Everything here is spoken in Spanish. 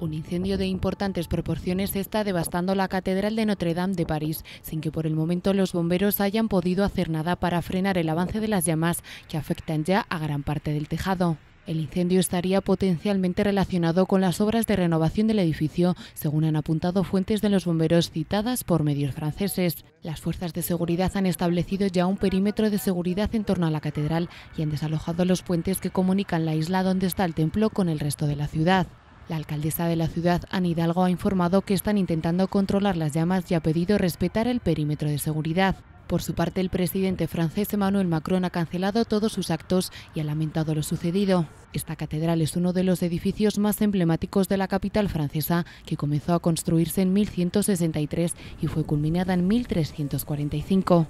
Un incendio de importantes proporciones está devastando la Catedral de Notre Dame de París, sin que por el momento los bomberos hayan podido hacer nada para frenar el avance de las llamas que afectan ya a gran parte del tejado. El incendio estaría potencialmente relacionado con las obras de renovación del edificio, según han apuntado fuentes de los bomberos citadas por medios franceses. Las fuerzas de seguridad han establecido ya un perímetro de seguridad en torno a la catedral y han desalojado los puentes que comunican la isla donde está el templo con el resto de la ciudad. La alcaldesa de la ciudad, Ana Hidalgo, ha informado que están intentando controlar las llamas y ha pedido respetar el perímetro de seguridad. Por su parte, el presidente francés Emmanuel Macron ha cancelado todos sus actos y ha lamentado lo sucedido. Esta catedral es uno de los edificios más emblemáticos de la capital francesa, que comenzó a construirse en 1163 y fue culminada en 1345.